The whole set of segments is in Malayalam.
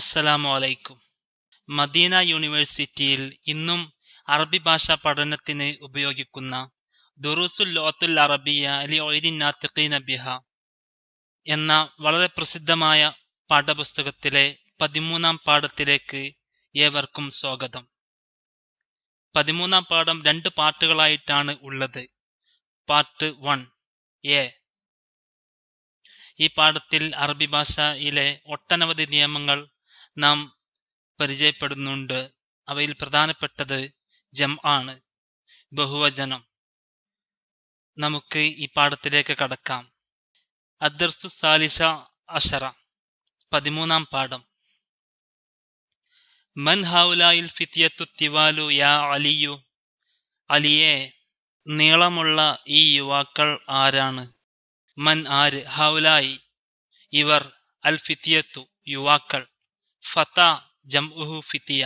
അസ്സലാമു അലൈക്കും മദീന യൂണിവേഴ്സിറ്റിയിൽ ഇന്നും അറബി ഭാഷ പഠനത്തിന് ഉപയോഗിക്കുന്ന ദുറൂസുൽ ലോത്തുൽ അറബിയ അലി ഒയിരിൻ ബിഹ എന്ന വളരെ പ്രസിദ്ധമായ പാഠപുസ്തകത്തിലെ പതിമൂന്നാം പാഠത്തിലേക്ക് ഏവർക്കും സ്വാഗതം പതിമൂന്നാം പാഠം രണ്ട് പാട്ടുകളായിട്ടാണ് ഉള്ളത് പാർട്ട് വൺ എ ഈ പാഠത്തിൽ അറബി ഭാഷയിലെ ഒട്ടനവധി നിയമങ്ങൾ നാം പരിചയപ്പെടുന്നുണ്ട് അവയിൽ പ്രധാനപ്പെട്ടത് ജം ആണ് ബഹുവചനം നമുക്ക് ഈ പാഠത്തിലേക്ക് കടക്കാം അദർസു സാലിഷ അഷറ പതിമൂന്നാം പാഠം മൻ ഹൗലായിൽ ഫിത്തിയത്തു തിവാലു യാ അലിയു അലിയെ നീളമുള്ള ഈ യുവാക്കൾ ആരാണ് മൻ ആര് ഹൗലായി ഇവർ അൽ ഫിത്യത്തു യുവാക്കൾ ഫത ജംഉഹു ഫിത്തിയ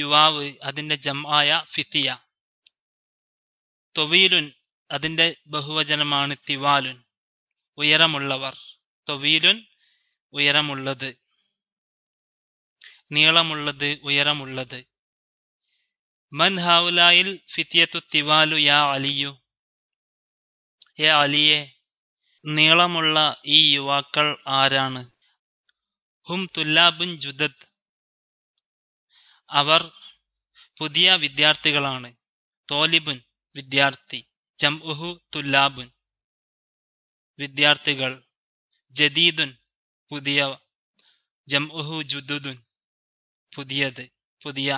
യുവാവ് അതിൻ്റെ ജംആയ ഫിത്തിയ തൊവീലുൻ അതിൻ്റെ ബഹുവചനമാണ് തിവാലുൻ ഉയരമുള്ളവർ തൊവീലുൻ ഉയരമുള്ളത് നീളമുള്ളത് ഉയരമുള്ളത് മൻ ഹാവുലായിൽ ഫിത്തിയത്തു തിവാലു യാ അലിയു ഏ അലിയെ നീളമുള്ള ഈ യുവാക്കൾ ആരാണ് ഹും തുല്ലാബുൻ ജുദദ് അവർ പുതിയ വിദ്യാർത്ഥികളാണ് തോലിബുൻ വിദ്യാർത്ഥി ജംഉഹു തുല്ലാബുൻ വിദ്യാർത്ഥികൾ ജദീദുൻ പുതിയ ജംഉഹു ജുദുദുൻ പുതിയത് പുതിയ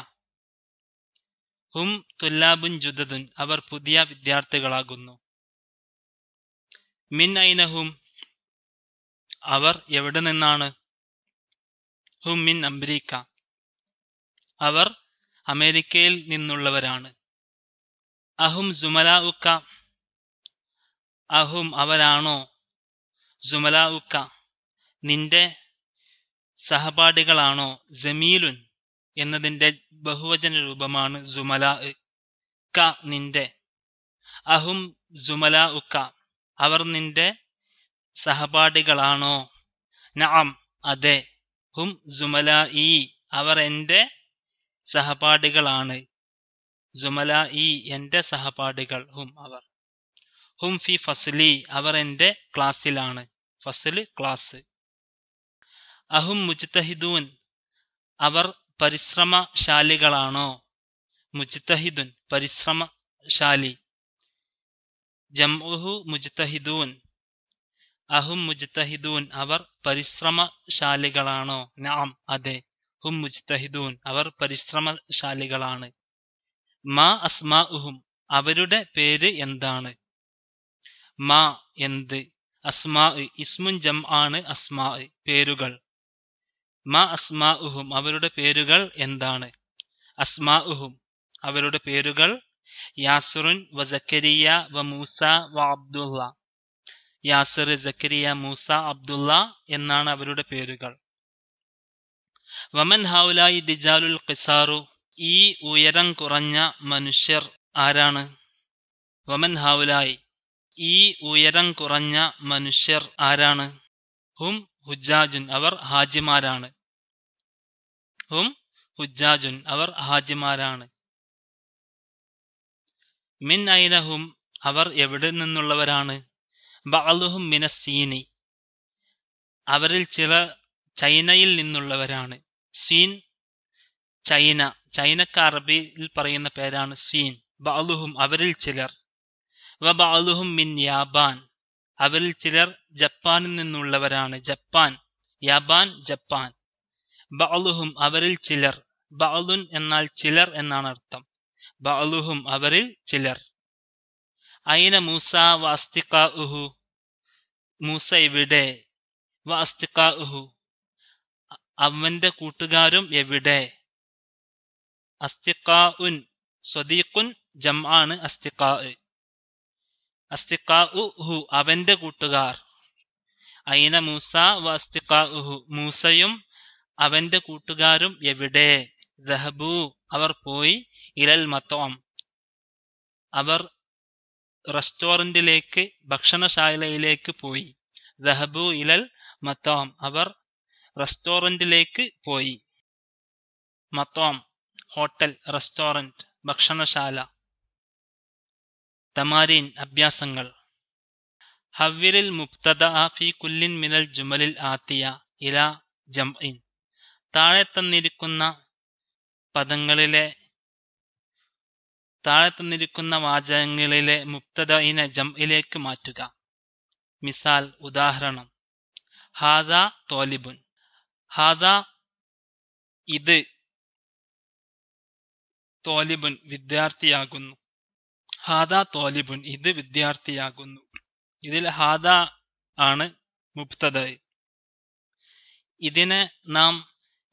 ഹും തുല്ലാബുൻ ജുദദുൻ അവർ പുതിയ വിദ്യാർത്ഥികളാകുന്നു മിൻ ഐനഹും അവർ എവിടെ നിന്നാണ് ഹും മിൻ അമേരിക്ക അവർ അമേരിക്കയിൽ നിന്നുള്ളവരാണ് അഹും ജുമല ഉക്ക അഹും അവരാണോ ജുമല ഉക്ക നിന്റെ സഹപാഠികളാണോ ജമീലുൻ എന്നതിൻ്റെ ബഹുവചന രൂപമാണ് ജുമല ക നിന്റെ അഹും ജുമല ഉക്ക അവർ നിന്റെ സഹപാഠികളാണോ നഅം അതെ ഹും സുമല ഈ അവർ എൻ്റെ സഹപാഠികളാണ് സുമല ഈ എൻ്റെ സഹപാഠികൾ ഹും അവർ ഹും ഫി ഫസ്ലി അവർ എൻ്റെ ക്ലാസ്സിലാണ് ഫസൽ ക്ലാസ് അഹും മുജിത്തഹിദൂൻ അവർ പരിശ്രമശാലികളാണോ മുജിത്തഹിദുൻ പരിശ്രമശാലി ജംഉഹു മുജിത്തഹിദൂൻ അഹും മുജ്തഹിദൂൻ അവർ പരിശ്രമശാലികളാണോ നാം അതെ ഹും മുജ്തഹിദൂൻ അവർ പരിശ്രമശാലികളാണ് മാ അസ്മാ ഉഹും അവരുടെ പേര് എന്താണ് മാ എന്ത് അസ്മാ ഇസ്മുൻ ജം ആണ് അസ്മാ പേരുകൾ മാ അസ്മാ ഉഹും അവരുടെ പേരുകൾ എന്താണ് അസ്മാ ഉഹും അവരുടെ പേരുകൾ യാസുറുൻ വ സക്കരിയ വ മൂസ വ അബ്ദുള്ള യാസർ ജക്കരിയ മൂസ അബ്ദുള്ള എന്നാണ് അവരുടെ പേരുകൾ വമൻ ഹൗലായി ദിജാലുൽ ഖിസാറു ഈ ഉയരം കുറഞ്ഞ മനുഷ്യർ ആരാണ് വമൻ ഹൗലായി ഈ ഉയരം കുറഞ്ഞ മനുഷ്യർ ആരാണ് ഹും ഹുജാജുൻ അവർ ഹാജിമാരാണ് ഹും ഹുജാജുൻ അവർ ഹാജിമാരാണ് മിൻ ഐനഹും അവർ എവിടെ നിന്നുള്ളവരാണ് ബഅലുഹും അവരിൽ ചില ചൈനയിൽ നിന്നുള്ളവരാണ് സീൻ ചൈന ചൈനക്ക് അറബിയിൽ പറയുന്ന പേരാണ് സീൻ ബഅലുഹും അവരിൽ ചിലർ വ ബഅലുഹും മിൻ യാബാൻ അവരിൽ ചിലർ ജപ്പാനിൽ നിന്നുള്ളവരാണ് ജപ്പാൻ യാബാൻ ജപ്പാൻ ബഅലുഹും അവരിൽ ചിലർ ബഅലുൻ എന്നാൽ ചിലർ എന്നാണ് അർത്ഥം ബഅലുഹും അവരിൽ ചിലർ അയിന മൂസ വാസ്തിക ഉഹു മൂസ എവിടെ വാസ്തിക ഉഹു അവന്റെ കൂട്ടുകാരും എവിടെ അസ്തിക ഉൻ സ്വദീഖുൻ ജം ആണ് അസ്തിക അസ്തിക ഉഹു അവന്റെ കൂട്ടുകാർ അയിന മൂസ വാസ്തിക ഉഹു മൂസയും അവന്റെ കൂട്ടുകാരും എവിടെ ജഹബു അവർ പോയി ഇരൽ മത്തോം അവർ റെസ്റ്റോറൻറ്റിലേക്ക് ഭക്ഷണശാലയിലേക്ക് പോയി ദഹബു ഇലൽ മത്തോം അവർ റെസ്റ്റോറൻറ്റിലേക്ക് പോയി മത്തോം ഹോട്ടൽ റെസ്റ്റോറൻറ്റ് ഭക്ഷണശാല തമാരീൻ അഭ്യാസങ്ങൾ ഹവ്വിരിൽ മുക്തദ ഫി കുല്ലിൻ മിനൽ ജുമലിൽ ആത്തിയ ഇല ജംഇൻ താഴെ തന്നിരിക്കുന്ന പദങ്ങളിലെ താഴെ തന്നിരിക്കുന്ന വാചകങ്ങളിലെ മുക്തദയിനെ ജംഇലേക്ക് മാറ്റുക മിസാൽ ഉദാഹരണം ഹാദ തോലിബുൻ ഹാദ ഇത് തോലിബുൻ വിദ്യാർത്ഥിയാകുന്നു ഹാദ തോലിബുൻ ഇത് വിദ്യാർത്ഥിയാകുന്നു ഇതിൽ ഹാദ ആണ് മുക്തദായി ഇതിനെ നാം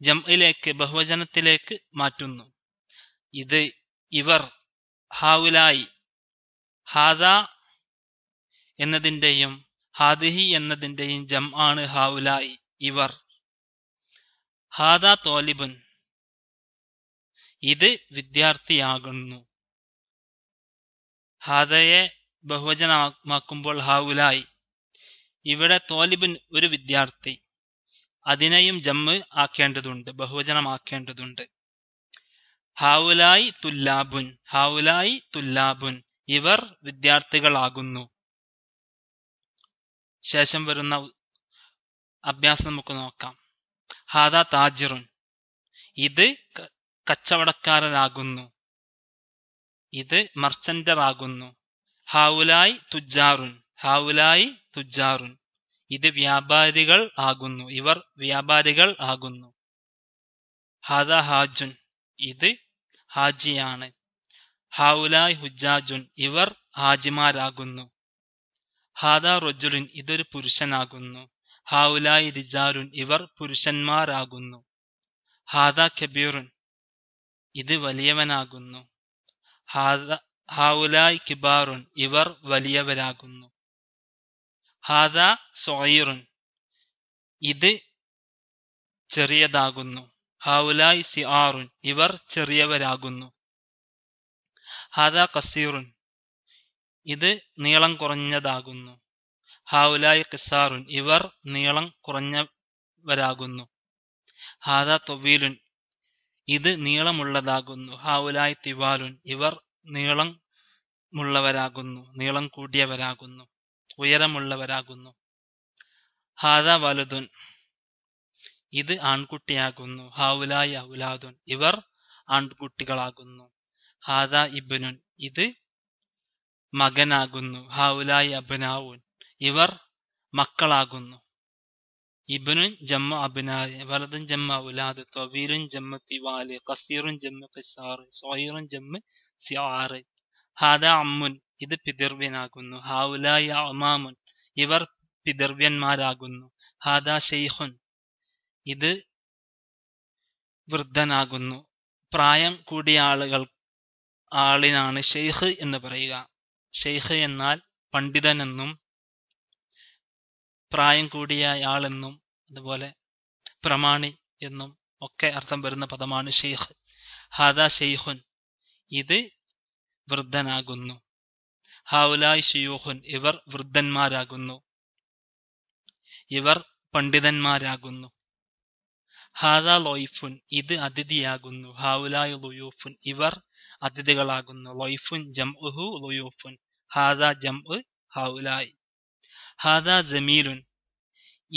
ജംഇലേക്ക് ബഹുവചനത്തിലേക്ക് മാറ്റുന്നു ഇത് ഇവർ ഹാവുലായി ഹാദ എന്നതിൻ്റെയും ഹാദിഹി എന്നതിൻ്റെയും ജം ആണ് ഹാവുലായി ഇവർ ഹാദ തോലിബുൻ ഇത് വിദ്യാർത്ഥിയാകുന്നു ഹാദയെ ബഹുവചനമാക്കുമ്പോൾ ഹാവുലായി ഇവിടെ തോലിബുൻ ഒരു വിദ്യാർത്ഥി അതിനെയും ജമ്മ് ആക്കേണ്ടതുണ്ട് ബഹുവചനമാക്കേണ്ടതുണ്ട് ഹാവുലായി തുല്ലാബുൻ ഹാവുലായി തുല്ലാബുൻ ഇവർ വിദ്യാർത്ഥികളാകുന്നു ശേഷം വരുന്ന അഭ്യാസം നമുക്ക് നോക്കാം ഹാദ താജിറുൻ ഇത് കച്ചവടക്കാരനാകുന്നു ഇത് ആകുന്നു ഹാവുലായി തുജാറുൻ ഹാവുലായി തുജാറുൻ ഇത് വ്യാപാരികൾ ആകുന്നു ഇവർ വ്യാപാരികൾ ആകുന്നു ഹാദ ഹാജുൻ ഇത് ഹാജിയാണ് ഹൗലായ് ഹുജാജുൻ ഇവർ ഹാജിമാരാകുന്നു ഹാദ റൊജുറിൻ ഇതൊരു പുരുഷനാകുന്നു ഹൗലായ് റിജാറുൻ ഇവർ പുരുഷന്മാരാകുന്നു ഹാദ കബീറുൻ ഇത് വലിയവനാകുന്നു ഹൗലായ് കിബാറുൻ ഇവർ വലിയവരാകുന്നു ഹാദ സൊയറുൻ ഇത് ചെറിയതാകുന്നു ഹൗലായ് സിആറുൻ ഇവർ ചെറിയവരാകുന്നു ഹാദ കസീറുൻ ഇത് നീളം കുറഞ്ഞതാകുന്നു ഹൗലായ് കിസാറുൻ ഇവർ നീളം കുറഞ്ഞവരാകുന്നു ഹാദ തൊവീലുൻ ഇത് നീളമുള്ളതാകുന്നു ഹൗലായ് തിവാലുൻ ഇവർ നീളം മുള്ളവരാകുന്നു നീളം കൂടിയവരാകുന്നു ഉയരമുള്ളവരാകുന്നു ഹാദ വലുതുൻ ഇത് ആൺകുട്ടിയാകുന്നു ഹൗലായി ഔലാദുൻ ഇവർ ആൺകുട്ടികളാകുന്നു ഹാദ ഇബുനുൻ ഇത് മകനാകുന്നു ഹൗലായി അബുനാവുൻ ഇവർ മക്കളാകുന്നു ഇബനുൻ ജമ്മ അബിനായി വലതും ജമ്മ ഉലാദ് തൊവീറും ജമ്മ തിവാല് കസീറും ജമ്മ കസാറ് സോയിറും ജമ്മ സിയാറ് ഹാദ അമ്മുൻ ഇത് പിതിർവ്യനാകുന്നു ഹാവുലായി അമാമുൻ ഇവർ പിതിർവ്യന്മാരാകുന്നു ഹാദ ഷെയ്ഹുൻ ഇത് വൃദ്ധനാകുന്നു പ്രായം കൂടിയ ആളുകൾ ആളിനാണ് ഷെയ്ഖ് എന്ന് പറയുക ഷെയ്ഖ് എന്നാൽ പണ്ഡിതനെന്നും പ്രായം കൂടിയ ആളെന്നും അതുപോലെ പ്രമാണി എന്നും ഒക്കെ അർത്ഥം വരുന്ന പദമാണ് ഷെയ്ഖ് ഹാദ ഷെയ്ഖുൻ ഇത് വൃദ്ധനാകുന്നു ഹൗലായ് ഷിയൂഹുൻ ഇവർ വൃദ്ധന്മാരാകുന്നു ഇവർ പണ്ഡിതന്മാരാകുന്നു ഹാദാ ലോയിഫുൻ ഇത് അതിഥിയാകുന്നു ഹാവുലായു ലുയൂഫുൻ ഇവർ അതിഥികളാകുന്നു ലോയിഫുൻ ജം ഉഹു ലുയൂഫുൻ ഹാദാ ജം ഉ ഹാവുലായ് ഹാദാ ജമീലുൻ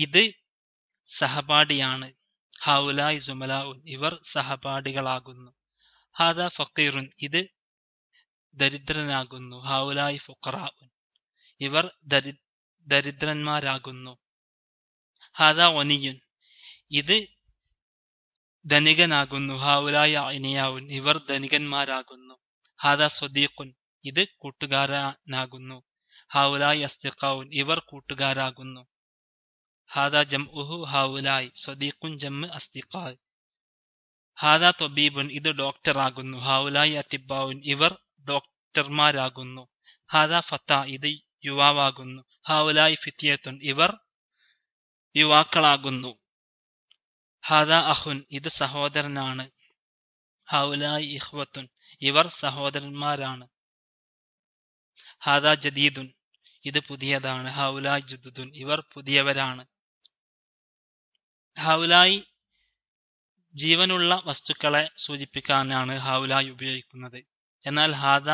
ഇത് സഹപാഠിയാണ് ഹാവുലായ് സുമലാഉൻ ഇവർ സഹപാഠികളാകുന്നു ഹാദാ ഫക്കീറുൻ ഇത് ദരിദ്രനാകുന്നു ഹാവുലായ് ഫുക്കറാഉൻ ഇവർ ദരി ദരിദ്രന്മാരാകുന്നു ഹാദാ ഒനിയുൻ ഇത് ധനികനാകുന്നു ഹാവുലായ ഇനിയാവുൻ ഇവർ ധനികന്മാരാകുന്നു ഹാദ സ്വദീഖുൻ ഇത് കൂട്ടുകാരനാകുന്നു ഹാവുലായ് അസ്തിഖാവുൻ ഇവർ കൂട്ടുകാരാകുന്നു ഹാദ ജം ഉഹു ഹാവുലായ് സ്വദീഖുൻ ജം അസ്തിഖായ് ഹാദ തൊബീബുൻ ഇത് ഡോക്ടറാകുന്നു ഹാവുലായ് അത്തിബാവുൻ ഇവർ ഡോക്ടർമാരാകുന്നു ഹാദ ഫത്ത ഇത് യുവാവാകുന്നു ഹാവുലായ് ഫിത്തിയത്തുൻ ഇവർ യുവാക്കളാകുന്നു ഹദ അഹുൻ ഇത് സഹോദരനാണ് ഹൗലായി ഇഹ്വത്തുൻ ഇവർ സഹോദരന്മാരാണ് ഹദ ജദീദുൻ ഇത് പുതിയതാണ് ഹൗലായി ജുദുദുൻ ഇവർ പുതിയവരാണ് ഹൗലായി ജീവനുള്ള വസ്തുക്കളെ സൂചിപ്പിക്കാനാണ് ഹൗലായി ഉപയോഗിക്കുന്നത് എന്നാൽ ഹാദ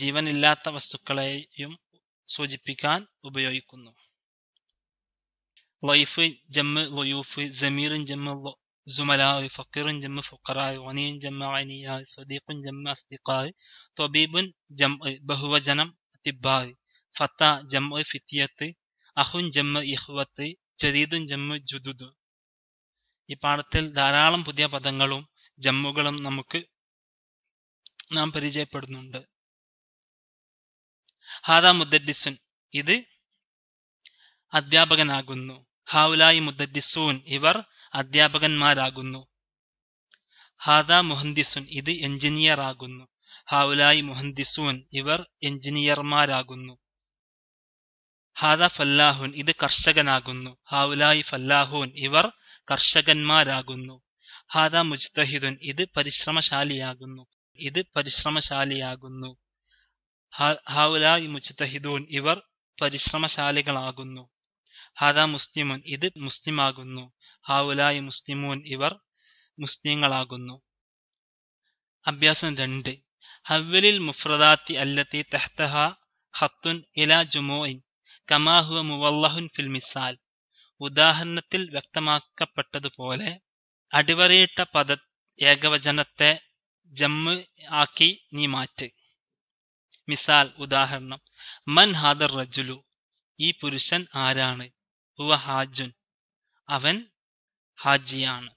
ജീവനില്ലാത്ത വസ്തുക്കളെയും സൂചിപ്പിക്കാൻ ഉപയോഗിക്കുന്നു ലൈഫ് ജമ്മ് ലൊയൂഫ് زمير ജമ്മ് زملاء فقير جمع فقراء غني جمع عيني صديق جمع أصدقاء طبيب جمع بهو جنم أطباء فتى جمع فتية أخ جمع إخوة جديد جمع جدد ഈ പാഠത്തിൽ ധാരാളം പുതിയ പദങ്ങളും ജമ്മുകളും നമുക്ക് നാം പരിചയപ്പെടുന്നുണ്ട് ഹാദ മുദ്ദിസുൻ ഇത് അധ്യാപകനാകുന്നു ഹാവുലായി മുദ്ദിസൂൻ ഇവർ അധ്യാപകന്മാരാകുന്നു ഹാദ മുഹന്ദിസുൻ ഇത് ആകുന്നു ഹാവുലായി മുഹന്ദിസൂൻ ഇവർ എഞ്ചിനീയർമാരാകുന്നു ഹാദ ഫല്ലാഹുൻ ഇത് കർഷകനാകുന്നു ഹാവുലായി ഫല്ലാഹുൻ ഇവർ കർഷകന്മാരാകുന്നു ഹാദ മുജ്തഹിദുൻ ഇത് പരിശ്രമശാലിയാകുന്നു ഇത് പരിശ്രമശാലിയാകുന്നു ഹാവുലായി മുജ്തഹിദൂൻ ഇവർ പരിശ്രമശാലികളാകുന്നു ഹാദാ മുസ്ലിമുൻ ഇത് മുസ്ലിമാകുന്നു ഹാവുലായി മുസ്ലിമൂൻ ഇവർ മുസ്ലിങ്ങളാകുന്നു അഭ്യാസം രണ്ട് ഹവലിൽ മുഫ്രദാത്തി അല്ലത്തി തെഹ്തഹ ഹത്തുൻ ഇല ജുമോയിൻ കമാഹുവ മുവല്ലഹുൻ ഫിൽ മിസാൽ ഉദാഹരണത്തിൽ വ്യക്തമാക്കപ്പെട്ടതുപോലെ അടിവരയിട്ട പദ ഏകവചനത്തെ ജമ്മു ആക്കി നീ മാറ്റ് മിസാൽ ഉദാഹരണം മൻ ഹാദർ റജുലു ഈ പുരുഷൻ ആരാണ് ഹാജുൻ അവൻ ഹാജിയാണ്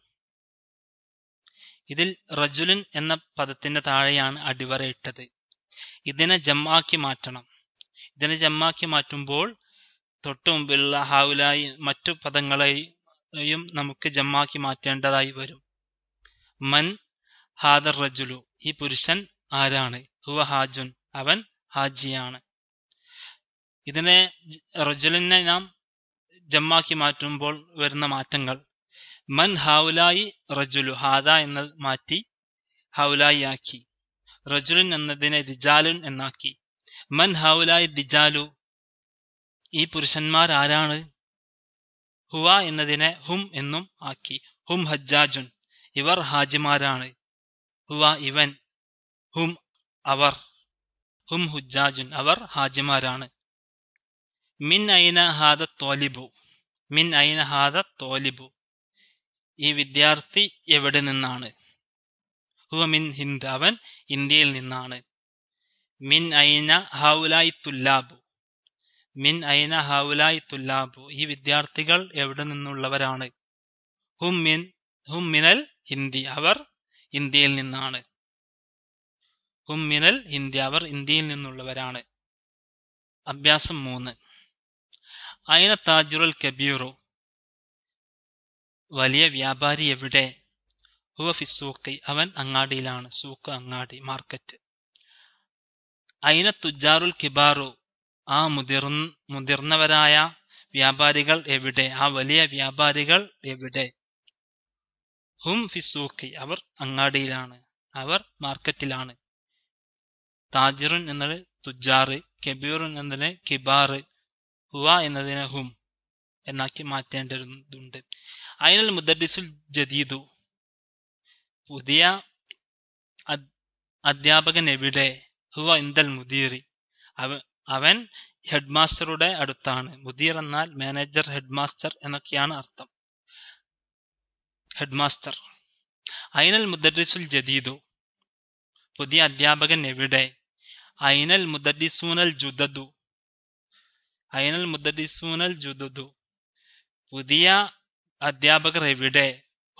ഇതിൽ റജുലിൻ എന്ന പദത്തിന്റെ താഴെയാണ് അടിവരയിട്ടത് ഇതിനെ ജമ്മാക്കി മാറ്റണം ഇതിനെ ജമ്മാക്കി മാറ്റുമ്പോൾ തൊട്ടു മുമ്പിലുള്ള ഹാവുലായി മറ്റു പദങ്ങളെയും നമുക്ക് ജമ്മാക്കി മാറ്റേണ്ടതായി വരും മൻ ഹാദർ റജുലു ഈ പുരുഷൻ ആരാണ് ഹുവ ഹാജുൻ അവൻ ഹാജിയാണ് ഇതിനെ റജുലിനെ നാം ജമ്മാക്കി മാറ്റുമ്പോൾ വരുന്ന മാറ്റങ്ങൾ മൻ ഹൗലായി റജുലു ഹാദ എന്ന് മാറ്റി ഹൗലായി ആക്കി റജുലുൻ എന്നതിനെ റിജാലുൻ എന്നാക്കി മൻ ഹൗലായി റിജാലു ഈ പുരുഷന്മാർ ആരാണ് ഹുവ എന്നതിനെ ഹും എന്നും ആക്കി ഹും ഹജ്ജാജുൻ ഇവർ ഹാജിമാരാണ് ഹുവ ഇവൻ ഹും അവർ ഹും ഹുജാജുൻ അവർ ഹാജിമാരാണ് മിൻ ഐന ഹാദ തോലിബു മിൻ ഐന ഹാദ തോലിബു ഈ വിദ്യാർത്ഥി എവിടെ നിന്നാണ് ഹുവ മിൻ ഹിന്ദ് അവൻ ഇന്ത്യയിൽ നിന്നാണ് മിൻ ഐന ഹൗലായി തുല്ലാബു മിൻ ഐന ഹൗലായി തുല്ലാബു ഈ വിദ്യാർത്ഥികൾ എവിടെ നിന്നുള്ളവരാണ് ഹും മിൻ ഹും മിനൽ ഹിന്ദി അവർ ഇന്ത്യയിൽ നിന്നാണ് ഹും മിനൽ ഹിന്ദി അവർ ഇന്ത്യയിൽ നിന്നുള്ളവരാണ് അഭ്യാസം മൂന്ന് അയന താജുറൽ കബീറു വലിയ വ്യാപാരി എവിടെ ഹുവ അവൻ അങ്ങാടിയിലാണ് സൂക്ക് അങ്ങാടി മാർക്കറ്റ് അയിന തുജാറുൽ കിബാറു ആ മുതിർ മുതിർന്നവരായ വ്യാപാരികൾ എവിടെ ആ വലിയ വ്യാപാരികൾ എവിടെ ഹും ഫിസൂക്കി അവർ അങ്ങാടിയിലാണ് അവർ മാർക്കറ്റിലാണ് താജിറുൻ എന്നത് തുജാറ് കബീറുൻ എന്നത് കിബാറ് ഹുവ എന്നതിനെ ഹും എന്നാക്കി മാറ്റേണ്ടതുണ്ട് അയനൽ മുദ്ദിസുൽ ജദീദു പുതിയ അധ്യാപകൻ എവിടെ ഹുവ ഇന്തൽ മുദീറി അവൻ ഹെഡ് മാസ്റ്ററുടെ അടുത്താണ് മുദീർ എന്നാൽ മാനേജർ ഹെഡ് മാസ്റ്റർ എന്നൊക്കെയാണ് അർത്ഥം ഹെഡ് മാസ്റ്റർ അയിനൽ മുദ്ദിസുൽ ജദീദു പുതിയ അധ്യാപകൻ എവിടെ അയിനൽ മുദ്ദിസൂനൽ ജുദദു അയനൽ മുദ്ദീസൂനൽ ജുദുദു പുതിയ അധ്യാപകർ എവിടെ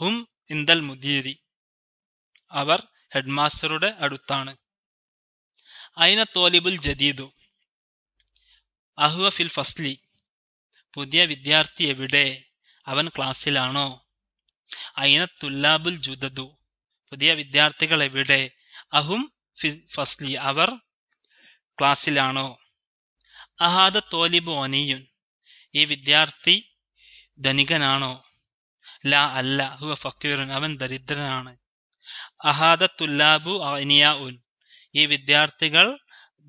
ഹും ഇന്ദൽ മുദീരി അവർ ഹെഡ്മാസ്റ്ററുടെ അടുത്താണ് അയന തോലിബുൽ ജദീദു അഹുവ ഫിൽ ഫസ്ലി പുതിയ വിദ്യാർത്ഥി എവിടെ അവൻ ക്ലാസ്സിലാണോ അയന തുല്ലാബുൽ ജുദദു പുതിയ വിദ്യാർത്ഥികൾ എവിടെ അഹും ഫസ്ലി അവർ ക്ലാസ്സിലാണോ അഹാദ തോലിബ് ഒനിയുൻ ഈ വിദ്യാർത്ഥി ധനികനാണോ ലാ അല്ല ഹുവ ഫക്കീറുൻ അവൻ ദരിദ്രനാണ് അഹാദ തുല്ലാബു അനിയ ഉൻ ഈ വിദ്യാർത്ഥികൾ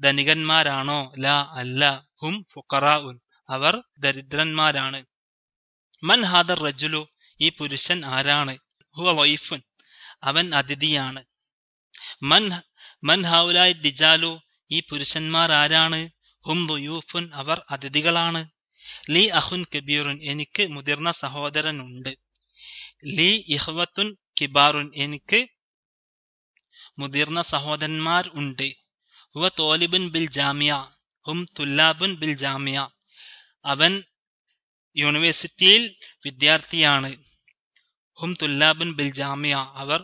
ധനികന്മാരാണോ ലാ അല്ല ഹും ഫുക്കറ ഉൻ അവർ ദരിദ്രന്മാരാണ് മൻ ഹാദർ റജുലു ഈ പുരുഷൻ ആരാണ് ഹുവ വൈഫുൻ അവൻ അതിഥിയാണ് മൻ മൻ ഹൗലായ് ദിജാലു ഈ പുരുഷന്മാർ ആരാണ് ഹും അവർ അതിഥികളാണ് ലി അഹുൻ കബീറുൻ എനിക്ക് മുതിർന്ന സഹോദരനുണ്ട് ലി ഇഹ്വത്തുൻ കിബാറുൻ എനിക്ക് മുതിർന്ന സഹോദരന്മാർ ഉണ്ട് ഹുവ തോലിബുൻ ബിൽ ജാമിയ ഹും തുല്ലാബുൻ ബിൽ ജാമിയ അവൻ യൂണിവേഴ്സിറ്റിയിൽ വിദ്യാർത്ഥിയാണ് ഹും തുല്ലാബുൻ ബിൽ ജാമിയ അവർ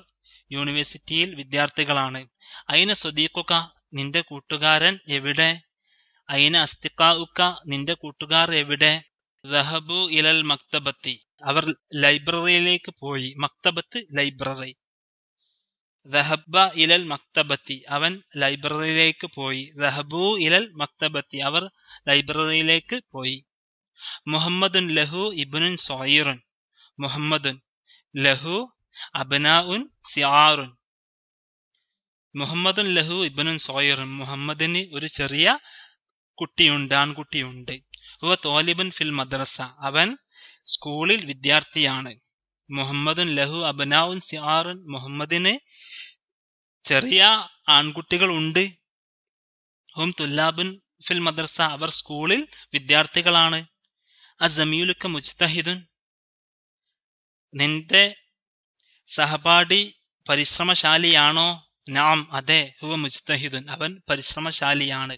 യൂണിവേഴ്സിറ്റിയിൽ വിദ്യാർത്ഥികളാണ് അയിന സ്വദീഖുക നിന്റെ കൂട്ടുകാരൻ എവിടെ അയിന അസ്തിക്കാവുക്ക നിന്റെ കൂട്ടുകാർ എവിടെ റഹബു ഇലൽ മക്തബത്തി അവർ ലൈബ്രറിയിലേക്ക് പോയി മക്തബത്ത് ലൈബ്രറി റഹബ ഇലൽ മക്തബത്തി അവൻ ലൈബ്രറിയിലേക്ക് പോയി റഹബു ഇലൽ മക്തബത്തി അവർ ലൈബ്രറിയിലേക്ക് പോയി മുഹമ്മദുൻ ലഹു ഇബുനുൻ സോയിറുൻ മുഹമ്മദുൻ ലഹു അബനാഉൻ സിയാറുൻ മുഹമ്മദുൻ ലഹു ഇബുനുൻ സോയിറുൻ മുഹമ്മദിന് ഒരു ചെറിയ കുട്ടിയുണ്ട് ആൺകുട്ടിയുണ്ട് ഹുവ ഫിൽ മദ്രസ അവൻ സ്കൂളിൽ വിദ്യാർത്ഥിയാണ് മുഹമ്മദുൻ ലഹു അബനാവും സിയാറുൻ മുഹമ്മദിന് ചെറിയ ആൺകുട്ടികൾ ഉണ്ട് ഹും തുല്ലാബുൻ ഫിൽ മദ്രസ അവർ സ്കൂളിൽ വിദ്യാർത്ഥികളാണ് അസമീലുക്ക മുജ്തഹിദുൻ നിന്റെ സഹപാഠി പരിശ്രമശാലിയാണോ നാം അതെ ഹുവ മുജ്തഹിദുൻ അവൻ പരിശ്രമശാലിയാണ്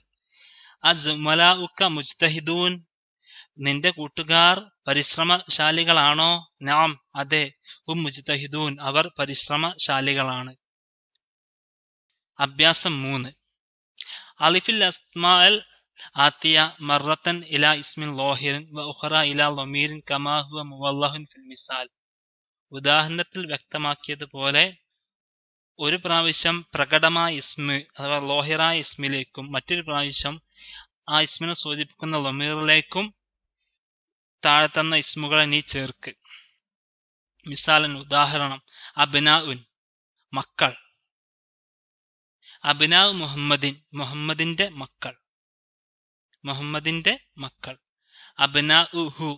അസ്മലാഉക്ക മുജ്തഹിദൂൻ നിന്റെ കൂട്ടുകാർ പരിശ്രമശാലികളാണോ നാം അതെ ഹും മുജ്തഹിദൂൻ അവർ പരിശ്രമശാലികളാണ് അഭ്യാസം മൂന്ന് അലിഫിൽ അസ്മാൽ ആത്തിയ മറത്തൻ ഇല ഇസ്മിൻ ലോഹിറിൻ ഉഹറ ഇല ലൊമീറിൻ കമാഹുവ മുവല്ലഹുൻ ഫിൽ മിസാൽ ഉദാഹരണത്തിൽ വ്യക്തമാക്കിയതുപോലെ ഒരു പ്രാവശ്യം പ്രകടമായ ഇസ്മ അഥവാ ലോഹിറായ ഇസ്മിലേക്കും മറ്റൊരു പ്രാവശ്യം ആ ഇസ്മിനെ സൂചിപ്പിക്കുന്ന ലമീറിലേക്കും താഴെ തന്ന ഇസ്മുകളെ നീ ചേർക്ക് മിസാലൻ ഉദാഹരണം അബിനാഉൻ മക്കൾ അബിനാവ് മുഹമ്മദിൻ മുഹമ്മദിന്റെ മക്കൾ മുഹമ്മദിന്റെ മക്കൾ അബിനാ ഉഹു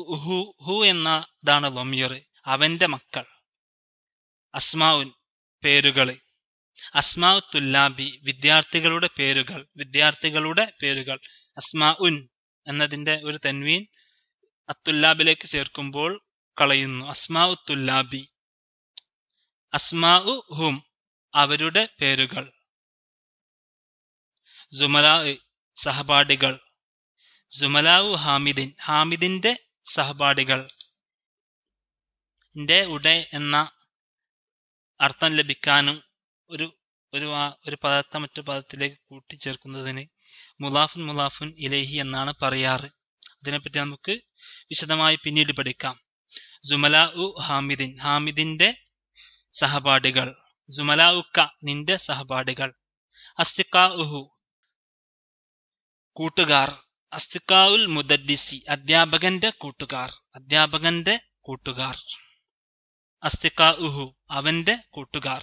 ഉഹു ഹു എന്നതാണ് ലൊമിയർ അവന്റെ മക്കൾ അസ്മാവുൻ പേരുകളെ അസ്മാ തുല്ലാബി വിദ്യാർത്ഥികളുടെ പേരുകൾ വിദ്യാർത്ഥികളുടെ പേരുകൾ അസ്മാ ഉൻ എന്നതിന്റെ ഒരു തൻവീൻ അത്തുല്ലാബിലേക്ക് ചേർക്കുമ്പോൾ കളയുന്നു അസ്മാ ഉത്തുല്ലാബി അസ്മാ ഹും അവരുടെ പേരുകൾ ജുമലാ സഹപാഠികൾ ജുമലാവു ഹാമിദിൻ ഹാമിദിന്റെ സഹപാഠികൾ ന്റെ ഉടെ എന്ന അർത്ഥം ലഭിക്കാനും ഒരു ഒരു ഒരു പദത്തെ മറ്റു പദത്തിലേക്ക് കൂട്ടിച്ചേർക്കുന്നതിന് മുലാഫുൻ മുലാഫുൻ ഇലേഹി എന്നാണ് പറയാറ് അതിനെപ്പറ്റി നമുക്ക് വിശദമായി പിന്നീട് പഠിക്കാം ജുമല ഉ ഹാമിദിൻ ഹാമിദിന്റെ സഹപാഠികൾ ജുമല ഉക്ക നിന്റെ സഹപാഠികൾ അസ്തിക്ക ഉഹു കൂട്ടുകാർ അസ്തിക്കാവുൽ മുദ്ദിസി അധ്യാപകന്റെ കൂട്ടുകാർ അധ്യാപകന്റെ കൂട്ടുകാർ അസ്തിക്ക ഉഹു അവന്റെ കൂട്ടുകാർ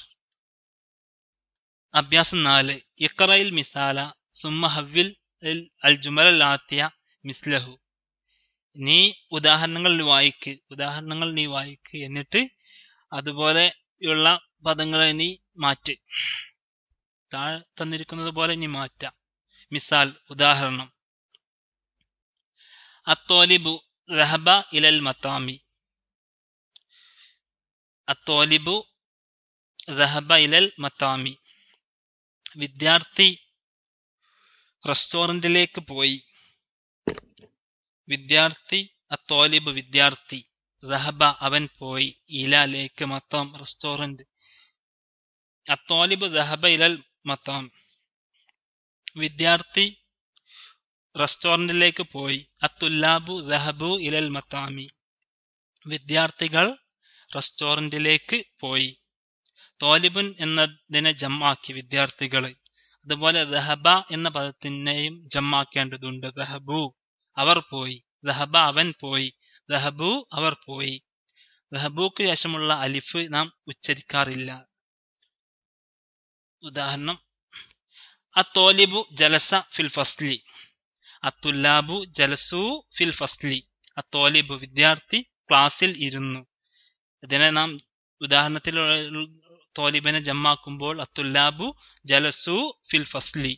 അഭ്യാസം നാല് ഇക്കറയിൽ മിസാല സുമ്മ ഹവ്വിൽ അൽ ജുമലാത്തിയ മിസ്ലഹു നീ ഉദാഹരണങ്ങൾ വായിക്ക് ഉദാഹരണങ്ങൾ നീ വായിക്ക് എന്നിട്ട് അതുപോലെയുള്ള പദങ്ങളെ നീ മാറ്റ് താഴെ തന്നിരിക്കുന്നത് പോലെ നീ മാറ്റാം മിസാൽ ഉദാഹരണം അത്തോലിബു റഹബ ഇലൽ മത്താമി അത്തോലിബു റഹബ ഇലൽ മത്താമി വിദ്യാർത്ഥി റെസ്റ്റോറൻറ്റിലേക്ക് പോയി വിദ്യാർത്ഥി അത്തോലിബ് വിദ്യാർത്ഥി റഹബ അവൻ പോയി ലേക്ക് മത്താം റെസ്റ്റോറൻറ്റ് അത്തോലിബ് റഹബ ഇലൽ മത്താം വിദ്യാർത്ഥി റെസ്റ്റോറൻറ്റിലേക്ക് പോയി അത്തുല്ലാബു റഹബു ഇലൽ മത്താമി വിദ്യാർത്ഥികൾ റെസ്റ്റോറൻറ്റിലേക്ക് പോയി തോലിബുൻ എന്നതിനെ ജമ്മാക്കി വിദ്യാർത്ഥികൾ അതുപോലെ ദഹബ എന്ന പദത്തിനെയും ജമാക്കേണ്ടതുണ്ട് ദഹബു അവർ പോയി ദഹബ അവൻ പോയി ദഹബു അവർ പോയി ദഹബൂക്ക് ശേഷമുള്ള അലിഫ് നാം ഉച്ചരിക്കാറില്ല ഉദാഹരണം അത്തോലിബു ജലസ ഫിൽ ഫസ്ലി അത്തുല്ലാബു ജലസു ഫിൽ ഫസ്ലി അത്തോലിബു വിദ്യാർത്ഥി ക്ലാസ്സിൽ ഇരുന്നു ഇതിനെ നാം ഉദാഹരണത്തിലുള്ള തോലിബനെ ജമ്മാക്കുമ്പോൾ അത്തുല്ലാബു ജലസു ഫിൽ ഫസ്ലി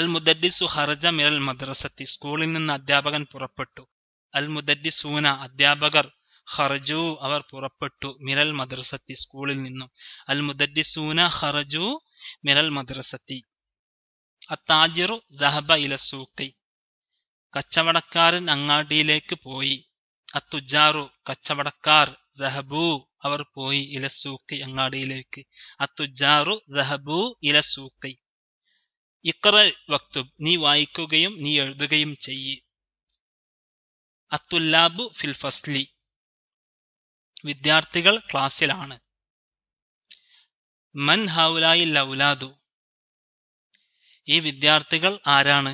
അൽ മുദ്ദിസു ഹർജ മിറൽ മദ്രസത്തി സ്കൂളിൽ നിന്ന് അധ്യാപകൻ പുറപ്പെട്ടു അൽ മുദ്ദിസൂന അധ്യാപകർ ഹർജു അവർ പുറപ്പെട്ടു മിറൽ മദ്രസത്തി സ്കൂളിൽ നിന്നും അൽ മുദ്ദിസൂന ഹർജു മിറൽ മദ്രസത്തി അത്താജിറു ഇല ഇലസൂക്കി കച്ചവടക്കാരൻ അങ്ങാടിയിലേക്ക് പോയി അത്തുജാറു കച്ചവടക്കാർ സഹബു അവർ പോയി ഇലസൂക്കി അങ്ങാടിയിലേക്ക് അത്തുജാറു സഹബു ഇലസൂക്കി ഇക്കറ വക്തുബ് നീ വായിക്കുകയും നീ എഴുതുകയും ചെയ്യ് അത്തുല്ലാബു ഫിൽ ഫസ്ലി വിദ്യാർത്ഥികൾ ക്ലാസ്സിലാണ് മൻ ഹൗലായി ലൗലാദു ഈ വിദ്യാർത്ഥികൾ ആരാണ്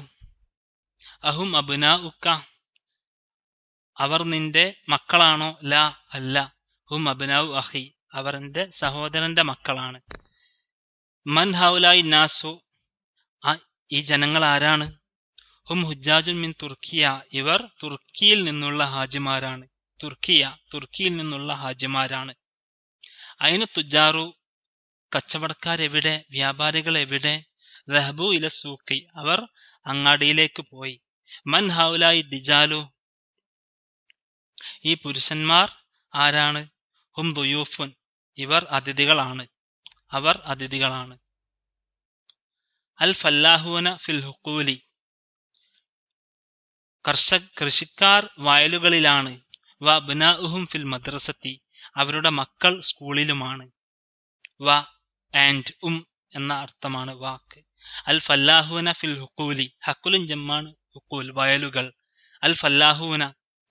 അഹും അബുന ഉക്ക അവർ നിന്റെ മക്കളാണോ ലാ അല്ല ഹും അബ്നാവു അഹി അവർ എന്റെ സഹോദരന്റെ മക്കളാണ് മൻ ഹൗലായി നാസു ഈ ജനങ്ങൾ ആരാണ് ഹും ഹുജാജുൻ മിൻ തുർക്കിയ ഇവർ തുർക്കിയിൽ നിന്നുള്ള ഹാജിമാരാണ് തുർക്കിയ തുർക്കിയിൽ നിന്നുള്ള ഹാജിമാരാണ് അയിന് തുജാറു കച്ചവടക്കാരെവിടെ വ്യാപാരികൾ എവിടെ റഹബു ഇല സൂക്കി അവർ അങ്ങാടിയിലേക്ക് പോയി മൻ ഹൗലായി ദിജാലു ഈ പുരുഷന്മാർ ആരാണ് ഹും ദുയൂഫുൻ ഇവർ അതിഥികളാണ് അവർ അതിഥികളാണ് അൽ ഫല്ലാഹുന ഫിൽ ഹുക്കൂലി കർഷ കൃഷിക്കാർ വയലുകളിലാണ് വ ബനാഹും ഫിൽ മദ്രസത്തി അവരുടെ മക്കൾ സ്കൂളിലുമാണ് വ ആൻഡ് ഉം എന്ന അർത്ഥമാണ് വാക്ക് അൽ ഫല്ലാഹുന ഫിൽ ഹുക്കൂലി ഹക്കുലും ജമ്മാണ് ഹുക്കൂൽ വയലുകൾ അൽ ഫല്ലാഹുന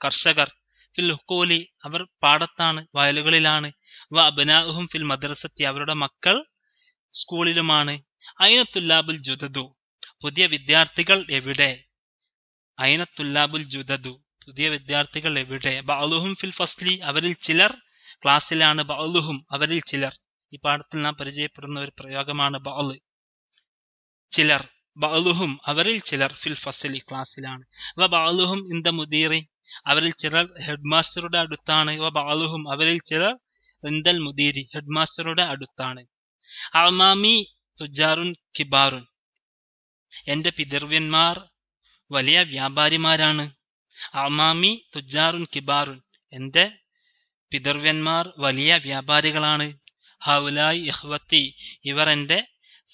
കർഷകർ ഫിൽ അവർ പാടത്താണ് വയലുകളിലാണ് വ ഫിൽ മദ്രസത്തി അവരുടെ മക്കൾ സ്കൂളിലുമാണ് അയിനത്തുല്ലാബുൽ ജുദദു പുതിയ വിദ്യാർത്ഥികൾ എവിടെ അയിനത്തുല്ലാബുൽ ജുദദു പുതിയ വിദ്യാർത്ഥികൾ എവിടെ ബഅലുഹും ഫിൽ ഫസ്ലി അവരിൽ ചിലർ ക്ലാസ്സിലാണ് ബഅലുഹും അവരിൽ ചിലർ ഈ പാഠത്തിൽ നാം പരിചയപ്പെടുന്ന ഒരു പ്രയോഗമാണ് ബഅല് ചിലർ ബഅലുഹും അവരിൽ ചിലർ ഫിൽ ഫസ്ലി ക്ലാസ്സിലാണ് വ ബഅലുഹും ഇൻ ദ മുദീറി അവരിൽ ചിലർ ഹെഡ് മാസ്റ്ററുടെ അടുത്താണ് ഇവ ബാലുഹും അവരിൽ ചിലർ റിന്തൽ മുദീരി ഹെഡ് മാസ്റ്ററുടെ അടുത്താണ് അമാമി തുജാറുൻ കിബാറുൻ എന്റെ പിതൃവ്യന്മാർ വലിയ വ്യാപാരിമാരാണ് അമാമി തുജാറുൻ കിബാറുൻ എന്റെ പിതൃവ്യന്മാർ വലിയ വ്യാപാരികളാണ് ഹൗലായി ഇഹ്വത്തി ഇവർ എന്റെ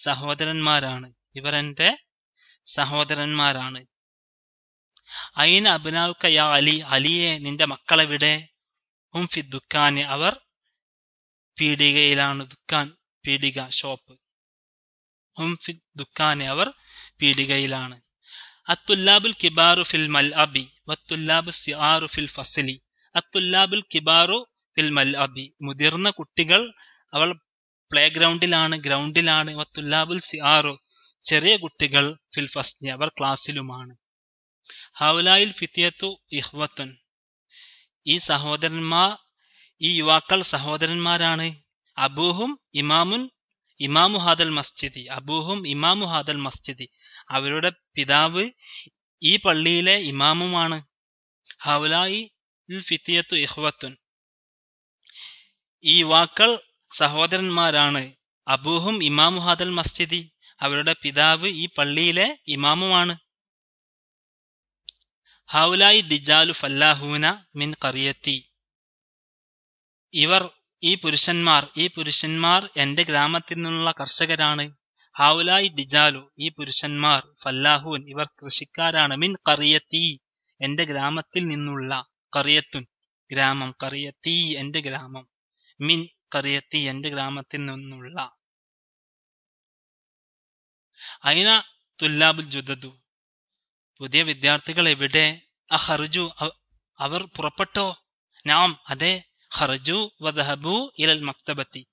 സഹോദരന്മാരാണ് ഇവർ എന്റെ സഹോദരന്മാരാണ് അയിന അബ്നാവുക്ക അലി അലിയെ നിന്റെ മക്കളെവിടെ ഹും ഫി അവർ പീഡികയിലാണ് ദുഃഖാൻ പീഡിക ഷോപ്പ് ഹും ഫി അവർ പീഡികയിലാണ് അത്തുല്ലാബുൽ കിബാറു ഫിൽ മൽ അബി വത്തുല്ലാബു സിആറു ഫിൽ ഫസലി അത്തുല്ലാബുൽ കിബാറു ഫിൽ മൽ അബി മുതിർന്ന കുട്ടികൾ അവൾ പ്ലേ ഗ്രൗണ്ടിലാണ് ഗ്രൗണ്ടിലാണ് വത്തുല്ലാബുൽ സിആറു ചെറിയ കുട്ടികൾ ഫിൽ ഫസ്നി അവർ ക്ലാസ്സിലുമാണ് ഹൗലായിൽ ഫിത്തിയത്തു ഇഹ്വത്തുൻ ഈ സഹോദരന്മാർ ഈ യുവാക്കൾ സഹോദരന്മാരാണ് അബൂഹും ഇമാമുൻ ഇമാമു ഹാദൽ മസ്ജിദി അബൂഹും ഇമാമു ഹാദൽ മസ്ജിദി അവരുടെ പിതാവ് ഈ പള്ളിയിലെ ഇമാമുമാണ് ഹൗലായി ഫിത്തിയത്തു ഇഹ്വത്തുൻ ഈ യുവാക്കൾ സഹോദരന്മാരാണ് അബൂഹും ഇമാമു ഹാദൽ മസ്ജിദി അവരുടെ പിതാവ് ഈ പള്ളിയിലെ ഇമാമുമാണ് ഹൗലായി ദിജാലു ഫല്ലാഹൂന മിൻ കറിയത്തി ഇവർ ഈ പുരുഷന്മാർ ഈ പുരുഷന്മാർ എൻ്റെ ഗ്രാമത്തിൽ നിന്നുള്ള കർഷകരാണ് ഹൗലായി ദിജാലു ഈ പുരുഷന്മാർ ഫല്ലാഹൂൻ ഇവർ കൃഷിക്കാരാണ് മിൻ കറിയത്തി എൻ്റെ ഗ്രാമത്തിൽ നിന്നുള്ള കറിയത്തുൻ ഗ്രാമം കറിയത്തി എൻ്റെ ഗ്രാമം മിൻ കറിയത്തി എൻ്റെ ഗ്രാമത്തിൽ നിന്നുള്ള അയിന തുല്ലാബുൽ ജുദദു പുതിയ വിദ്യാർത്ഥികൾ എവിടെ ആ ഹർജു അവർ പുറപ്പെട്ടോ നാം അതെ ഹർജു വദഹബു ഇലൽ മക്തബത്തി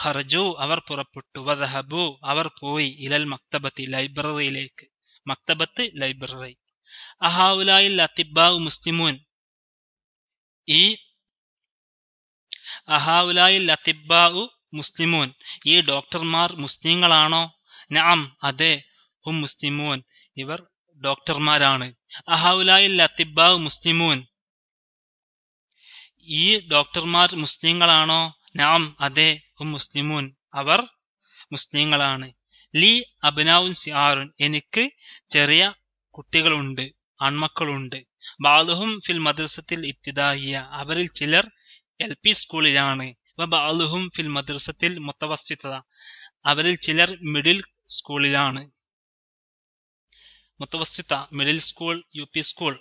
ഹർജു അവർ പുറപ്പെട്ടു വദഹബു അവർ പോയി ഇലൽ മക്തബത്തി ലൈബ്രറിയിലേക്ക് മക്തബത്ത് ലൈബ്രറി അഹാവുലായി അത്തിബാവ് മുസ്ലിമുൻ ഈ അഹാവുലായി അത്തിബാവു മുസ്ലിമുൻ ഈ ഡോക്ടർമാർ മുസ്ലിങ്ങളാണോ നാം അതെ ഹും മുസ്ലിമുൻ ഇവർ ഡോക്ടർമാരാണ് അഹൗലായിൽ ലത്തിബാ മുസ്ലിമൂൻ ഈ ഡോക്ടർമാർ മുസ്ലിങ്ങളാണോ നാം അതെ മുസ്ലിമൂൻ അവർ മുസ്ലിങ്ങളാണ് ലി അബ്നാവുൻ സിയാറുൻ എനിക്ക് ചെറിയ കുട്ടികളുണ്ട് ആൺമക്കളുണ്ട് ബാലുഹും ഫിൽ മദ്രസത്തിൽ ഇത്തിദാഹിയ അവരിൽ ചിലർ എൽ പി സ്കൂളിലാണ് ബാലുഹും ഫിൽ മദ്രസത്തിൽ മുത്തവസ്ഥിത അവരിൽ ചിലർ മിഡിൽ സ്കൂളിലാണ് മുത്തവസ്തിത്ത middle school U P school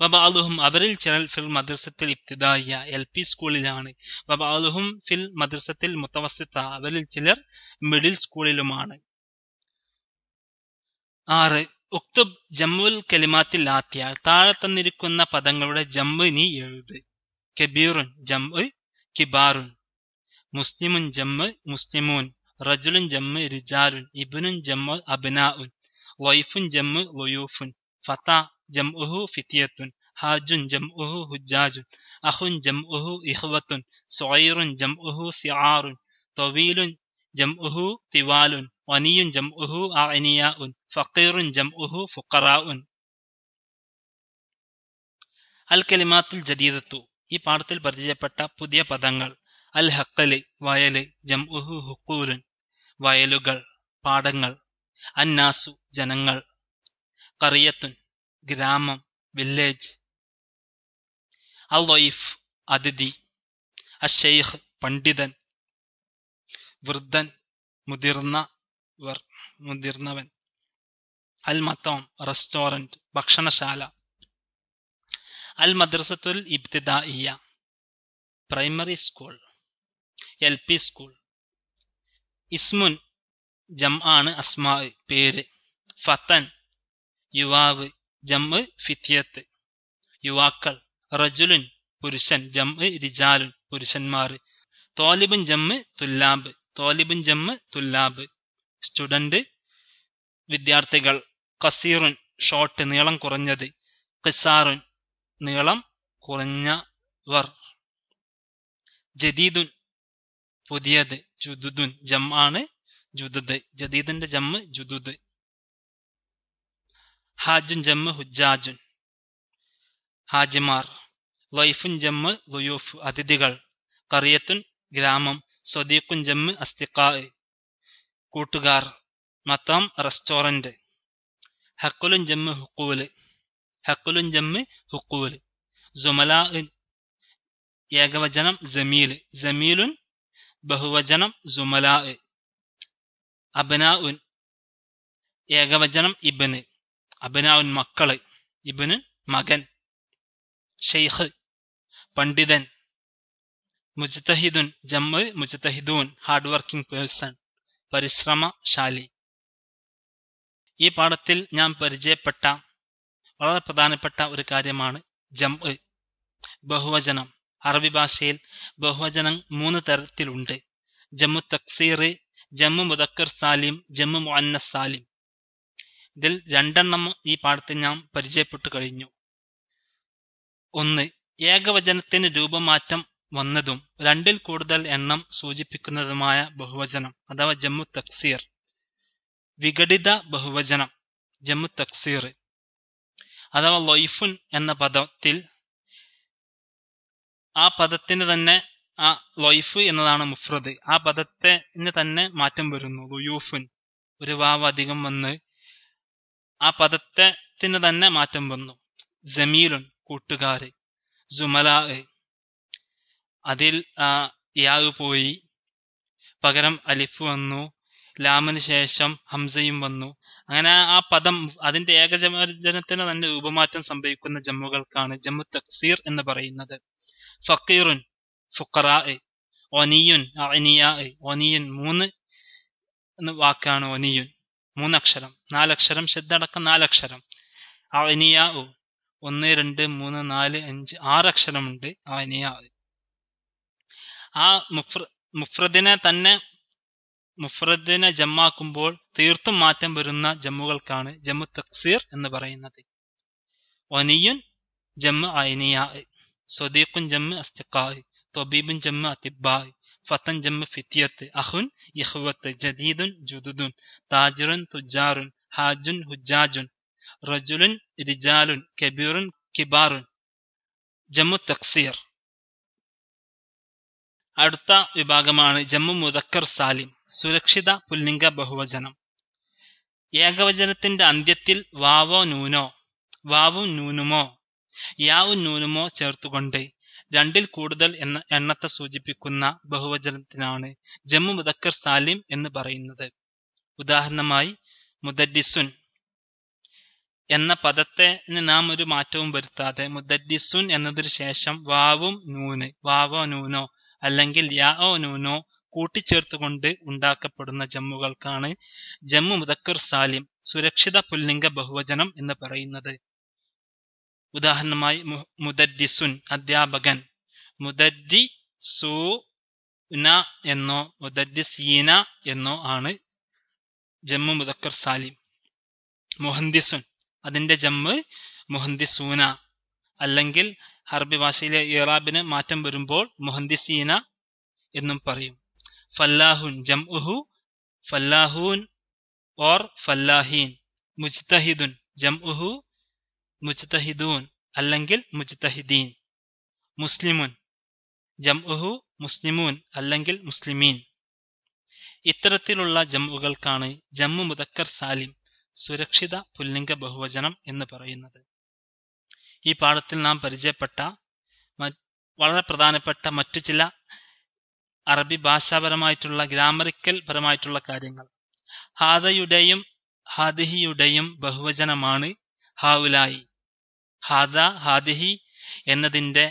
വബാലുഹും അവരിൽ ചിലർ ഫിൽ മദ്രസത്തിൽ ഇബ്തിദായ എൽ പി സ്കൂളിലാണ് വബാലുഹും ഫിൽ മദ്രസത്തിൽ മുത്തവസ്തിത്ത അവരിൽ ചിലർ മിഡിൽ സ്കൂളിലുമാണ് ആറ് ഉക്തുബ് ജമ്മുൽ കലിമാത്തിൽ ആത്തിയാൽ താഴെ തന്നിരിക്കുന്ന പദങ്ങളുടെ ജമ്മു നീ എഴുത് കബീറുൻ ജമ്മു കിബാറുൻ മുസ്ലിമുൻ ജമ്മു മുസ്ലിമുൻ റജുലുൻ ജമ്മ് റിജാലുൻ ജമ്മു അബിനാ ഉൻ ലൊയ്ഫുൻ ജമ്മ് ലൊയൂഫുൻ فَتَا جَمْعُهُ ഉഹു ഫിത്തിയത്തുൻ جَمْعُهُ حُجَّاجٌ أَخٌ جَمْعُهُ അഹുൻ ജം جَمْعُهُ ഇഹ്വത്തുൻ طَوِيلٌ جَمْعُهُ طِوَالٌ وَنِيٌّ جَمْعُهُ ജം فَقِيرٌ جَمْعُهُ فُقَرَاءٌ ജം ഉഹു അൽ കലിമാത്തുൽ ജദീദത്തു ഈ പാഠത്തിൽ പരിചയപ്പെട്ട പുതിയ പദങ്ങൾ അൽ ഹക്കല് വയല് ജം ഉഹു ഹുക്കൂലുൻ വയലുകൾ പാടങ്ങൾ അന്നാസു ജനങ്ങൾ കറിയത്തുൻ ഗ്രാമം വില്ലേജ് അല്ലൊയിഫ് അതിഥി അഷെയ്ഖ് പണ്ഡിതൻ വൃദ്ധൻ മുതിർന്ന മുതിർന്നവൻ അൽ റെസ്റ്റോറൻറ്റ് ഭക്ഷണശാല അൽ മദ്രസത്തുൽ ഇബ്തിദായിയ primary school L P school ഇസ്മുൻ ജം ആണ് അസ്മാ പേര് ഫത്തൻ യുവാവ് ജം ഫിത്യത്ത് യുവാക്കൾ റജുലുൻ പുരുഷൻ ജം റിജാലുൻ പുരുഷന്മാർ തോലിബുൻ ജം തുല്ലാബ് തോലിബുൻ ജം തുല്ലാബ് സ്റ്റുഡന്റ് വിദ്യാർത്ഥികൾ കസീറുൻ ഷോർട്ട് നീളം കുറഞ്ഞത് കിസാറുൻ നീളം കുറഞ്ഞവർ ജദീദുൻ പുതിയത് ജുദുദുൻ ജം ആണ് ജുദുദ് ജദീദിന്റെ ജമ്മ് ജുദുദ് ഹാജുൻ ജമ്മ് ഹുജാജുൻ ഹാജിമാർ ലൈഫുൻ ജമ്മ് ലുയൂഫ് അതിഥികൾ കറിയത്തുൻ ഗ്രാമം സ്വദീഖുൻ ജമ്മ് അസ്തിക്കാ കൂട്ടുകാർ മത്താം റെസ്റ്റോറന്റ് ഹക്കുലുൻ ജമ്മ് ഹുക്കൂല് ഹക്കുലുൻ ജമ്മ് ഹുക്കൂല് ജുമലാ ഏകവചനം ജമീൽ ജമീലുൻ ബഹുവചനം ജുമലാ അബനാഉൻ ഏകവചനം ഇബന് അബനാഉൻ മക്കള് ഇബന് മകൻ ഷെയ്ഖ് പണ്ഡിതൻ മുജ്തഹിദുൻ ജമ്മു മുജ്തഹിദൂൻ ഹാർഡ് വർക്കിംഗ് പേഴ്സൺ പരിശ്രമശാലി ഈ പാഠത്തിൽ ഞാൻ പരിചയപ്പെട്ട വളരെ പ്രധാനപ്പെട്ട ഒരു കാര്യമാണ് ജം ബഹുവചനം അറബി ഭാഷയിൽ ബഹുവചനം മൂന്ന് തരത്തിലുണ്ട് ജമ്മു തക്സീർ ജമ്മ മുദക്കർ സാലിം ജമ്മു മുഅന്നസ് സാലിം ഇതിൽ രണ്ടെണ്ണം ഈ പാഠത്തിൽ ഞാൻ പരിചയപ്പെട്ടു കഴിഞ്ഞു ഒന്ന് ഏകവചനത്തിന് രൂപമാറ്റം വന്നതും രണ്ടിൽ കൂടുതൽ എണ്ണം സൂചിപ്പിക്കുന്നതുമായ ബഹുവചനം അഥവാ ജമ്മു തക്സീർ വിഘടിത ബഹുവചനം ജമ്മു തക്സീർ അഥവാ ലൈഫുൻ എന്ന പദത്തിൽ ആ പദത്തിന് തന്നെ ആ ലൊയ്ഫ് എന്നതാണ് മുഫ്രദ് ആ പദത്തിന് തന്നെ മാറ്റം വരുന്നു ലുയൂഫുൻ ഒരു വാവ് അധികം വന്ന് ആ പദത്തിന് തന്നെ മാറ്റം വന്നു ജമീലുൻ കൂട്ടുകാര് ജുമലാ അതിൽ യാവ് പോയി പകരം അലിഫ് വന്നു ലാമിന് ശേഷം ഹംസയും വന്നു അങ്ങനെ ആ പദം അതിന്റെ ഏകജനത്തിന് തന്നെ രൂപമാറ്റം സംഭവിക്കുന്ന ജമ്മുകൾക്കാണ് ജമ്മു തക്സീർ എന്ന് പറയുന്നത് ഫക്കീറുൻ സുക്കറാ ഒനിയുൻ അനിയ ഒനിയുൻ മൂന്ന് വാക്കാണ് ഒനിയുൻ മൂന്നക്ഷരം നാലക്ഷരം ശബ്ദടക്കം നാലക്ഷരം അവനിയ ഒന്ന് രണ്ട് മൂന്ന് നാല് അഞ്ച് ആറക്ഷരമുണ്ട് അവനിയ ആ മുഫ്ര മുഫ്രദിനെ തന്നെ മുഫ്രദിനെ ജമ്മാക്കുമ്പോൾ തീർത്തും മാറ്റം വരുന്ന ജമ്മുകൾക്കാണ് ജമ്മു തക്സീർ എന്ന് പറയുന്നത് ഒനിയുൻ ജമ്മ് അനിയ സ്വദീഖുൻ ജമ്മ് അസ്തിഖായ് طبيب جمع أطباء فتن جمع فتية أخ إخوة جديد جدد تاجر تجار حاج حجاج رجل رجال كبير كبار ജമ്മു തക്സീർ അടുത്ത വിഭാഗമാണ് ജമ്മു മുദക്കർ സാലിം സുരക്ഷിത പുല്ലിംഗ ബഹുവചനം ഏകവചനത്തിന്റെ അന്ത്യത്തിൽ വാവോ നൂനോ വാവും നൂനുമോ യാവും നൂനുമോ ചേർത്തുകൊണ്ട് രണ്ടിൽ കൂടുതൽ എന്ന എണ്ണത്തെ സൂചിപ്പിക്കുന്ന ബഹുവചനത്തിനാണ് ജമ്മു മുദക്കർ സാലിം എന്ന് പറയുന്നത് ഉദാഹരണമായി മുദദ്ദിസുൻ എന്ന പദത്തെ നാം ഒരു മാറ്റവും വരുത്താതെ മുദദ്ദിസുൻ എന്നതിനു ശേഷം വാവും നൂന് വാവോ നൂനോ അല്ലെങ്കിൽ യാഓ നൂനോ കൂട്ടിച്ചേർത്തുകൊണ്ട് ഉണ്ടാക്കപ്പെടുന്ന ജമ്മുകൾക്കാണ് ജമ്മു മുദക്കർ സാലിം സുരക്ഷിത പുല്ലിംഗ ബഹുവചനം എന്ന് പറയുന്നത് ഉദാഹരണമായി മുദദ്ദിസുൻ അധ്യാപകൻ മുദദ്ദി എന്നോ മുദദ്സീന എന്നോ ആണ് ജമ്മു മുദക്കർ സാലിം മുഹന്ദിസുൻ അതിന്റെ ജമ്മ് മുഹന്ദിസൂന അല്ലെങ്കിൽ അറബി ഭാഷയിലെ ഇറാബിന് മാറ്റം വരുമ്പോൾ മുഹന്ദിസീന എന്നും പറയും ഫല്ലാഹുൻ ജം ഉഹു ഫല്ലാഹൂൻ ഓർ ഫല്ലാഹീൻ മുജ്തഹിദുൻ ജം ഉഹു മുജ്തഹിദൂൻ അല്ലെങ്കിൽ മുജ്തഹിദീൻ മുസ്ലിമുൻ ജംഉഹു മുസ്ലിമൂൻ അല്ലെങ്കിൽ മുസ്ലിമീൻ ഇത്തരത്തിലുള്ള ജംഉകൾക്കാണ് ജമ്മു മുതക്കർ സാലിം സുരക്ഷിത പുല്ലിംഗ ബഹുവചനം എന്ന് പറയുന്നത് ഈ പാഠത്തിൽ നാം പരിചയപ്പെട്ട വളരെ പ്രധാനപ്പെട്ട മറ്റു ചില അറബി ഭാഷാപരമായിട്ടുള്ള ഗ്രാമറിക്കൽ പരമായിട്ടുള്ള കാര്യങ്ങൾ ഹാദയുടെയും ഹാദിഹിയുടെയും ബഹുവചനമാണ് ഹാവുലായി ഹാദ ഹാദിഹി എന്നതിൻ്റെ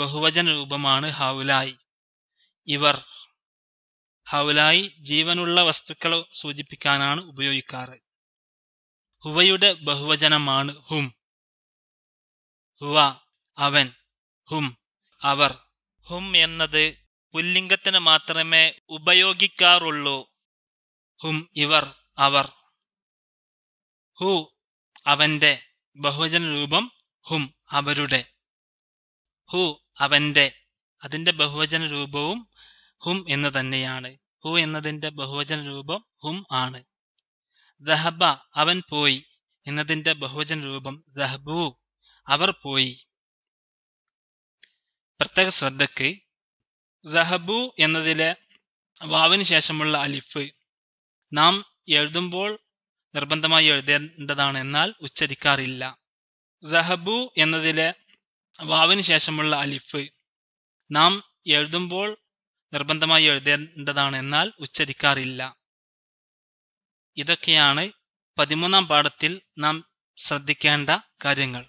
ബഹുവചന രൂപമാണ് ഹൗലായി ഇവർ ഹൗലായി ജീവനുള്ള വസ്തുക്കളെ സൂചിപ്പിക്കാനാണ് ഉപയോഗിക്കാറ് ഹുവയുടെ ബഹുവചനമാണ് ഹും ഹുവ അവൻ ഹും അവർ ഹും എന്നത് പുല്ലിംഗത്തിന് മാത്രമേ ഉപയോഗിക്കാറുള്ളൂ ഹും ഇവർ അവർ ഹു അവന്റെ ബഹുവചന രൂപം ഹും അവരുടെ ഹു അവന്റെ അതിന്റെ ബഹുവചന രൂപവും ഹും എന്ന് തന്നെയാണ് ഹു എന്നതിന്റെ ബഹുവചന രൂപം ഹും ആണ് ദഹബ അവൻ പോയി എന്നതിന്റെ ബഹുവചന രൂപം ദഹബു അവർ പോയി പ്രത്യേക ശ്രദ്ധക്ക് ദഹബു എന്നതിലെ വാവിന് ശേഷമുള്ള അലിഫ് നാം എഴുതുമ്പോൾ നിർബന്ധമായി എഴുതേണ്ടതാണ് എന്നാൽ ഉച്ചരിക്കാറില്ല റഹബു എന്നതിലെ വാവിന് ശേഷമുള്ള അലിഫ് നാം എഴുതുമ്പോൾ നിർബന്ധമായി എഴുതേണ്ടതാണ് എന്നാൽ ഉച്ചരിക്കാറില്ല ഇതൊക്കെയാണ് പതിമൂന്നാം പാഠത്തിൽ നാം ശ്രദ്ധിക്കേണ്ട കാര്യങ്ങൾ